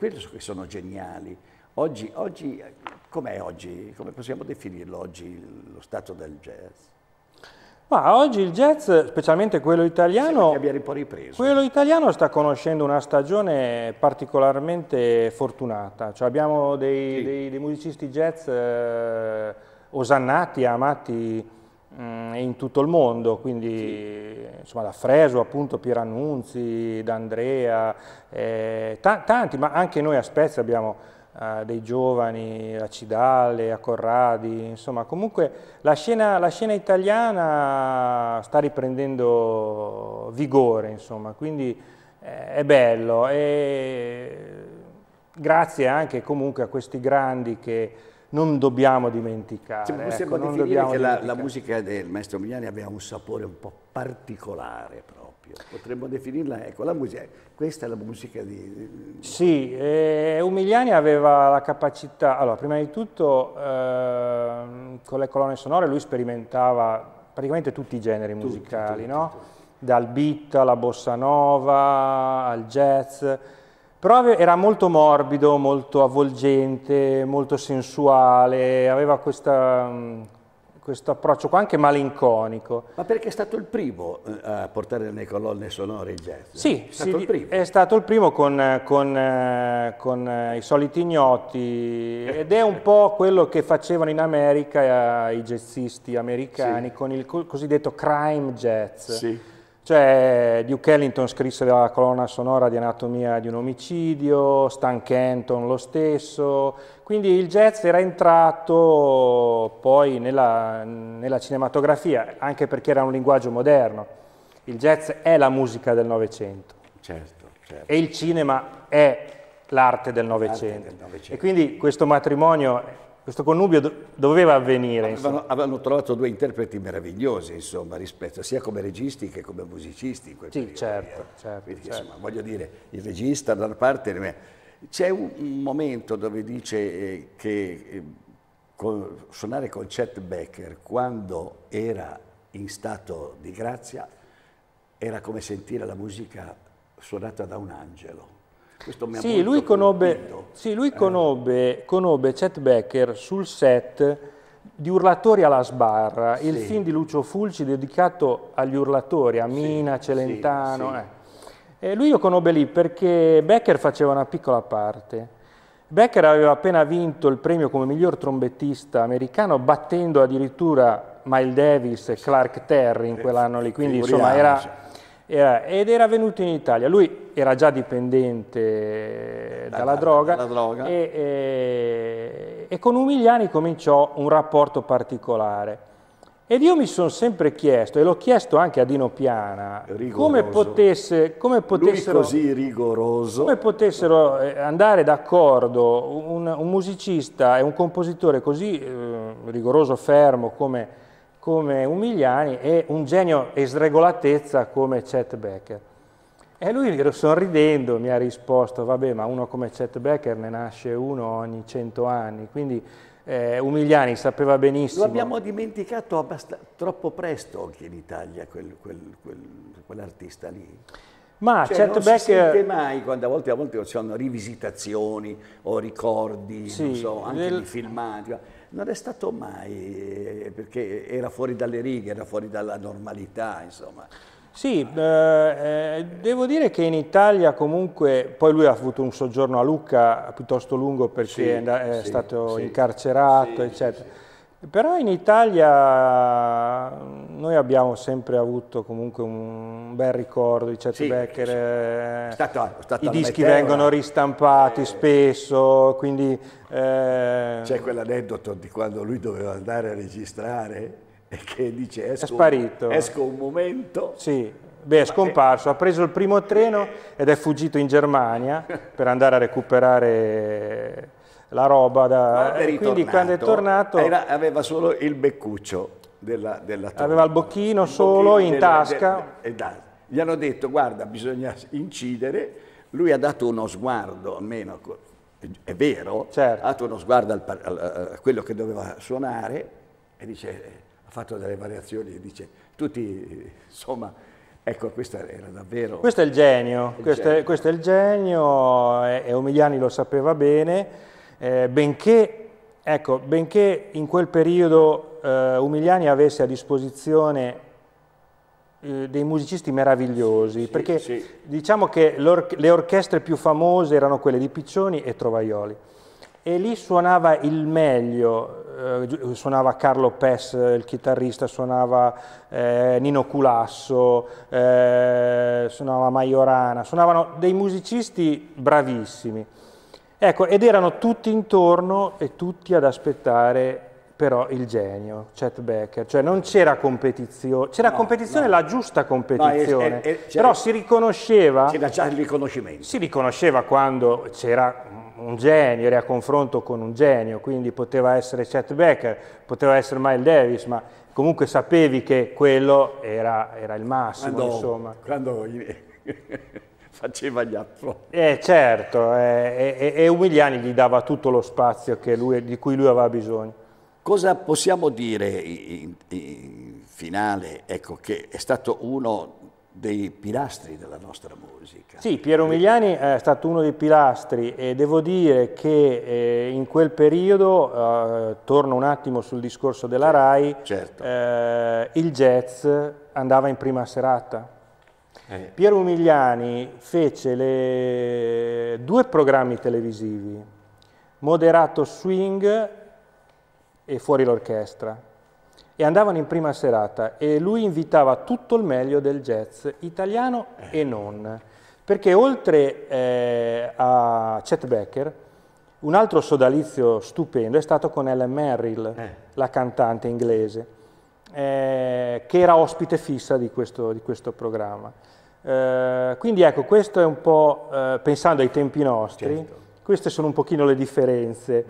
Quelli che sono geniali. Oggi, oggi com'è oggi? Come possiamo definirlo oggi lo stato del jazz? Ma oggi il jazz, specialmente quello italiano, quello italiano sta conoscendo una stagione particolarmente fortunata. Cioè abbiamo dei, sì. dei, dei musicisti jazz eh, osannati, amati mh, mm, in tutto il mondo, quindi sì. insomma da Freso appunto, Pieranunzi, D'Andrea, eh, ta tanti, ma anche noi a Spezia abbiamo eh, dei giovani, a Cidale, a Corradi, insomma comunque la scena, la scena italiana sta riprendendo vigore, insomma, quindi eh, è bello e grazie anche comunque a questi grandi che non dobbiamo dimenticare. Cioè, possiamo ecco, definire che la, la, musica del maestro Mignani aveva un sapore un po' particolare proprio, potremmo definirla, ecco, la musica, questa è la musica di... Sì, eh, Umiliani aveva la capacità, allora prima di tutto eh, con le colonne sonore lui sperimentava praticamente tutti i generi musicali, tutti, tutti, no? Tutti. Dal beat alla bossa nova, al jazz, però era molto morbido, molto avvolgente, molto sensuale, aveva questa, mm, questo approccio qua anche malinconico. Ma perché è stato il primo eh, a portare nei colonne sonore il jazz? Sì, è stato sì, il primo, è stato il primo con, con, eh, con, eh, i soliti ignoti ed è un po' quello che facevano in America i jazzisti americani sì. con il cosiddetto crime jazz. Sì cioè, Duke Ellington scrisse la colonna sonora di Anatomia di un omicidio, Stan Kenton lo stesso, quindi il jazz era entrato poi nella, nella cinematografia, anche perché era un linguaggio moderno. Il jazz è la musica del Novecento. Certo, certo. E il cinema è l'arte del Novecento. E quindi questo matrimonio questo connubio doveva avvenire. Avevano, avevano, trovato due interpreti meravigliosi, insomma, rispetto sia come registi che come musicisti. In quel sì, certo, eh. certo, Quindi, certo. Insomma, voglio dire, il regista da una parte... C'è un, momento dove dice eh, che eh, suonare con Chet Becker quando era in stato di grazia era come sentire la musica suonata da un angelo. Questo mi ha sì, lui conobbe, sì, lui conobbe, conobbe Chet Becker sul set di Urlatori alla sbarra, sì. il film di Lucio Fulci dedicato agli urlatori, a Mina, sì, Celentano. Sì, eh. lui lo conobbe lì perché Becker faceva una piccola parte. Becker aveva appena vinto il premio come miglior trombettista americano, battendo addirittura Miles Davis e Clark Terry in eh, quell'anno lì, quindi insomma era era, ed era venuto in Italia. Lui era già dipendente dalla, dalla droga, dalla droga. E, e, e, con Umiliani cominciò un rapporto particolare. Ed io mi sono sempre chiesto, e l'ho chiesto anche a Dino Piana, come, potesse, come, potessero, come, potessero, eh, andare d'accordo un, un, musicista e un compositore così eh, rigoroso, fermo come come Umiliani e un genio e sregolatezza come Chet Becker. E lui sorridendo mi ha risposto, vabbè ma uno come Chet Becker ne nasce uno ogni cento anni, quindi eh, Umiliani sapeva benissimo. Lo abbiamo dimenticato troppo presto anche in Italia quel, quel, quel, quell'artista lì. Ma cioè, non Becker... si sente mai, quando a volte, a volte ci sono rivisitazioni o ricordi, sì, so, anche del... di filmati non è stato mai, eh, perché era fuori dalle righe, era fuori dalla normalità, insomma. Sì, eh, eh, devo dire che in Italia comunque, poi lui ha avuto un soggiorno a Lucca piuttosto lungo perché sì, è, sì, stato sì, incarcerato, eccetera. Però in Italia mm, noi abbiamo sempre avuto comunque un bel ricordo di Chet sì, Becker, eh, stato, stato i dischi meteora. vengono eh. ristampati eh, spesso, quindi... Eh, C'è quell'aneddoto di quando lui doveva andare a registrare e che dice esco, è sparito. esco un momento... Sì, beh è scomparso, ha preso il primo treno ed è fuggito in Germania per andare a recuperare la roba. Da... Quindi quando è tornato... Era, aveva solo il beccuccio della, della Aveva il bocchino il solo bocchino in della, tasca. De, de, de, gli hanno detto guarda bisogna incidere, lui ha dato uno sguardo, almeno è vero, certo. ha dato uno sguardo al, al, a quello che doveva suonare e dice, eh, ha fatto delle variazioni e dice tutti insomma Ecco, questo era davvero... Questo è il genio, il questo, genio. È, questo, È, il genio, e, e Omigliani lo sapeva bene, eh, benché, ecco, benché, in quel periodo eh, Umiliani avesse a disposizione eh, dei musicisti meravigliosi, sì, perché sì. diciamo che le orchestre più famose erano quelle di Piccioni e Trovaioli. E lì suonava il meglio, eh, suonava Carlo Pes, il chitarrista, suonava eh, Nino Culasso, eh, suonava Maiorana, suonavano dei musicisti bravissimi. Ecco, ed erano tutti intorno e tutti ad aspettare però il genio, Chet Becker, cioè non c'era competizione, c'era no, competizione, no. la giusta competizione, no, è, è, è, però si riconosceva... C'era già il riconoscimento. Si riconosceva quando c'era un genio, era a confronto con un genio, quindi poteva essere Chet Becker, poteva essere Miles Davis, ma comunque sapevi che quello era, era il massimo, quando, insomma. Quando... faceva gli affronti. Eh, certo, eh, e, e, Umiliani gli dava tutto lo spazio lui, di cui lui aveva bisogno. Cosa possiamo dire in, in finale? Ecco che è stato uno dei pilastri della nostra musica. Sì, Piero Migliani è stato uno dei pilastri e devo dire che eh, in quel periodo, eh, torno un attimo sul discorso della certo, RAI, certo. Eh, il jazz andava in prima serata. Eh. Piero Umiliani fece le... due programmi televisivi, Moderato Swing e Fuori l'Orchestra, e andavano in prima serata e lui invitava tutto il meglio del jazz italiano eh. e non, perché oltre eh, a Chet Becker, un altro sodalizio stupendo è stato con Ellen Merrill, eh. la cantante inglese eh, che era ospite fissa di questo, di questo programma. Eh, quindi ecco, questo è un po', eh, pensando ai tempi nostri, certo. queste sono un pochino le differenze.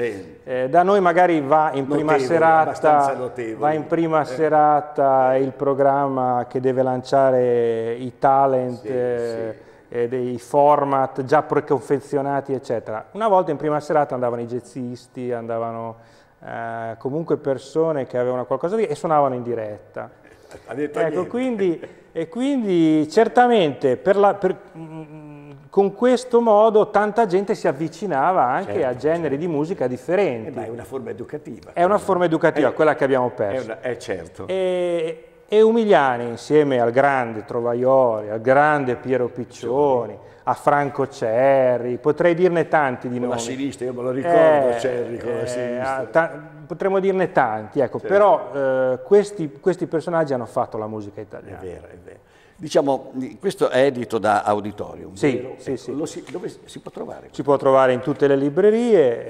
Eh, da noi magari va in prima serata, va in prima eh. serata il programma che deve lanciare i talent. Sì, sì dei format già preconfezionati, eccetera. Una volta in prima serata andavano i jazzisti, andavano eh, comunque persone che avevano qualcosa da e suonavano in diretta. Ecco, quindi, e quindi certamente per la, per, mm, con questo modo tanta gente si avvicinava anche certo, a generi certo. di musica differenti. Eh, è una forma educativa. È una forma educativa, è, eh, quella che abbiamo perso. È, una, è eh, certo. E, e Umiliani, insieme al grande Trovaioli, al grande Piero Piccioni, a Franco Cerri, potrei dirne tanti di noi. Con nomi. la sinistra, io me lo ricordo eh, Cerri con la eh, sinistra. Ta- potremmo dirne tanti, ecco, certo. però eh, questi, questi, personaggi hanno fatto la musica italiana. È vero, è vero. Diciamo, questo è edito da Auditorium, sì, vero? Sì, ecco, sì. Si, dove si può trovare? Si può trovare in tutte le librerie,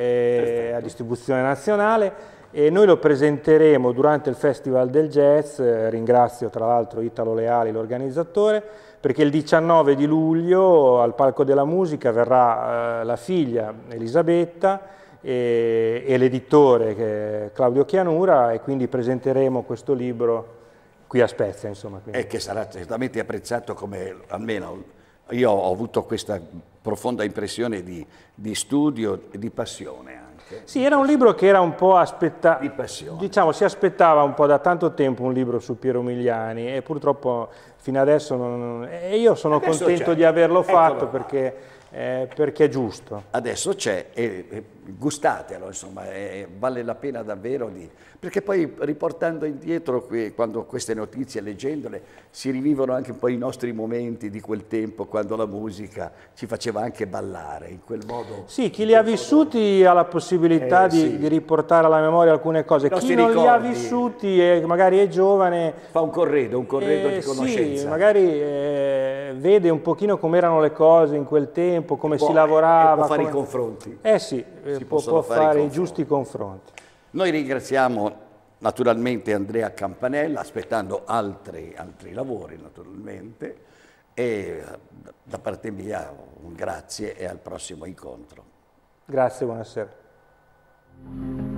eh, a distribuzione nazionale e noi lo presenteremo durante il Festival del Jazz, eh, ringrazio tra l'altro Italo Leali l'organizzatore, perché il 19 di luglio al Palco della Musica verrà eh, la figlia Elisabetta e, e l'editore Claudio Chianura e quindi presenteremo questo libro qui a Spezia. Insomma, E che sarà certamente apprezzato come almeno io ho avuto questa profonda impressione di, di studio e di passione anche. Sì, era un libro che era un po' aspettato, di passione. diciamo si aspettava un po' da tanto tempo un libro su Piero Migliani e purtroppo fino adesso non... E io sono adesso contento di averlo fatto perché, eh, perché, è giusto. Adesso c'è e, e gustatelo, insomma, eh, vale la pena davvero di... Perché poi riportando indietro, que, quando queste notizie, leggendole, si rivivono anche un po' i nostri momenti di quel tempo, quando la musica ci faceva anche ballare, in quel modo... Sì, chi li ha vissuti modo... ha la possibilità eh, di, sì. di, riportare alla memoria alcune cose, chi non ricordi, li ha vissuti e magari è giovane... Fa un corredo, un corredo eh, di conoscenza. Sì, magari eh, vede un pochino come erano le cose in quel tempo, come può, si eh, lavorava... E può fare come... i confronti. Eh sì, sì, eh, si può, può fare, i, i giusti confronti. Noi ringraziamo naturalmente Andrea Campanella, aspettando altri, altri lavori naturalmente, e da parte mia un grazie e al prossimo incontro. Grazie, buonasera.